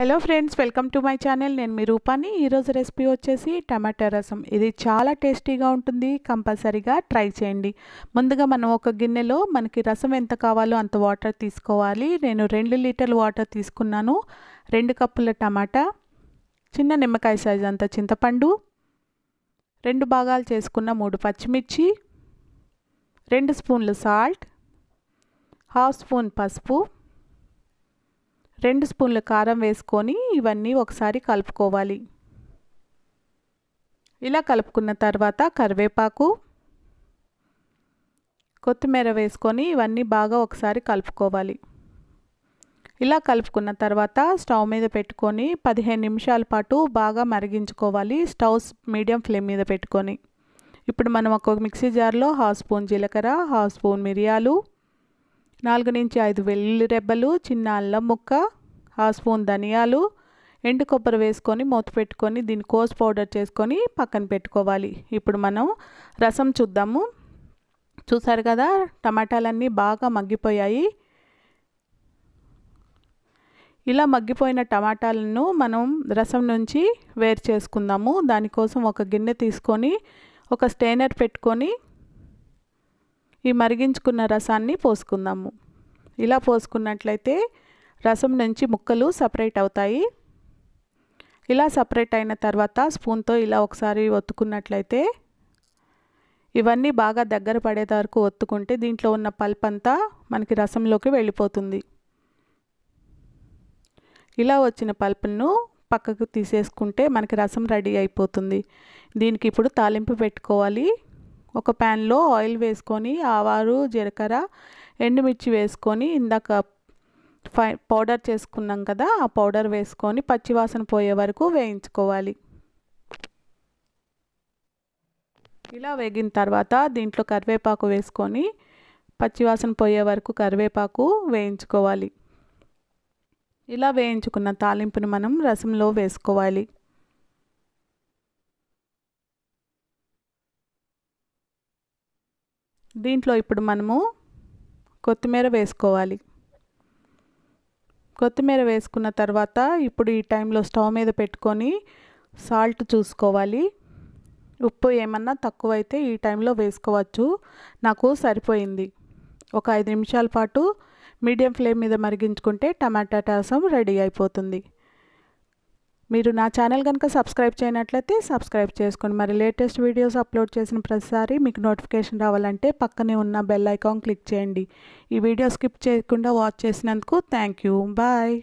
hello friends welcome to my channel నేను మీ రూపాన్ని ఈరోజు రెసిపీ వచ్చేసి టమాటా రసం ఇది చాలా టేస్టీగా ఉంటుంది కంపల్సరీగా ట్రై చేయండి ముందుగా మనం ఒక గిన్నెలో మనకి రసం ఎంత కావాలో అంత వాటర్ తీసుకోవాలి నేను రెండు లీటర్ల వాటర్ తీసుకున్నాను రెండు కప్పుల టమాటా చిన్న నిమ్మకాయ సైజ్ అంత చింతపండు రెండు భాగాలు చేసుకున్న మూడు పచ్చిమిర్చి రెండు స్పూన్లు సాల్ట్ హాఫ్ స్పూన్ పసుపు రెండు స్పూన్ల కారం వేసుకొని ఇవన్నీ ఒకసారి కలుపుకోవాలి ఇలా కలుపుకున్న తర్వాత కరివేపాకు కొత్తిమీర వేసుకొని ఇవన్నీ బాగా ఒకసారి కలుపుకోవాలి ఇలా కలుపుకున్న తర్వాత స్టవ్ మీద పెట్టుకొని పదిహేను నిమిషాల పాటు బాగా మరిగించుకోవాలి స్టవ్ మీడియం ఫ్లేమ్ మీద పెట్టుకొని ఇప్పుడు మనం ఒక మిక్సీ జార్లో హాఫ్ స్పూన్ జీలకర్ర హాఫ్ స్పూన్ మిరియాలు నాలుగు నుంచి ఐదు వెల్లుల్లి రెబ్బలు చిన్న అల్లం ముక్క ఆ స్పూన్ ధనియాలు ఎండు కొబ్బరి వేసుకొని మూత పెట్టుకొని దీన్ని కోస్ పౌడర్ చేసుకొని పక్కన పెట్టుకోవాలి ఇప్పుడు మనం రసం చూద్దాము చూసారు కదా టమాటాలన్నీ బాగా మగ్గిపోయాయి ఇలా మగ్గిపోయిన టమాటాలను మనం రసం నుంచి వేరు చేసుకుందాము దానికోసం ఒక గిన్నె తీసుకొని ఒక స్టెయినర్ పెట్టుకొని ఈ మరిగించుకున్న రసాన్ని పోసుకుందాము ఇలా పోసుకున్నట్లయితే రసం నుంచి ముక్కలు సపరేట్ అవుతాయి ఇలా సపరేట్ అయిన తర్వాత స్పూన్తో ఇలా ఒకసారి ఒత్తుకున్నట్లయితే ఇవన్నీ బాగా దగ్గర పడే వరకు ఒత్తుకుంటే దీంట్లో ఉన్న పల్ప్ అంతా మనకి రసంలోకి వెళ్ళిపోతుంది ఇలా వచ్చిన పల్పును పక్కకు తీసేసుకుంటే మనకి రసం రెడీ అయిపోతుంది దీనికి ఇప్పుడు తాలింపు పెట్టుకోవాలి ఒక ప్యాన్లో ఆయిల్ వేసుకొని ఆవారు జీలకర్ర ఎండుమిర్చి వేసుకొని ఇందాక ఫై పౌడర్ చేసుకున్నాం కదా ఆ పౌడర్ వేసుకొని పచ్చివాసన పోయే వరకు వేయించుకోవాలి ఇలా వేగిన తర్వాత దీంట్లో కరివేపాకు వేసుకొని పచ్చివాసన పోయే వరకు కరివేపాకు వేయించుకోవాలి ఇలా వేయించుకున్న తాలింపును మనం రసంలో వేసుకోవాలి దీంట్లో ఇప్పుడు మనము కొత్తిమీర వేసుకోవాలి కొత్తిమీర వేసుకున్న తర్వాత ఇప్పుడు ఈ టైంలో స్టవ్ మీద పెట్టుకొని సాల్ట్ చూసుకోవాలి ఉప్పు ఏమన్నా తక్కువైతే ఈ టైంలో వేసుకోవచ్చు నాకు సరిపోయింది ఒక ఐదు నిమిషాల పాటు మీడియం ఫ్లేమ్ మీద మరిగించుకుంటే టమాటా టాసం రెడీ అయిపోతుంది మీరు నా ఛానల్ కనుక సబ్స్క్రైబ్ చేయనట్లయితే సబ్స్క్రైబ్ చేసుకోండి మరి లేటెస్ట్ వీడియోస్ అప్లోడ్ చేసిన ప్రతిసారి మీకు నోటిఫికేషన్ రావాలంటే పక్కనే ఉన్న బెల్ ఐకాన్ క్లిక్ చేయండి ఈ వీడియో స్కిప్ చేయకుండా వాచ్ చేసినందుకు థ్యాంక్ యూ బాయ్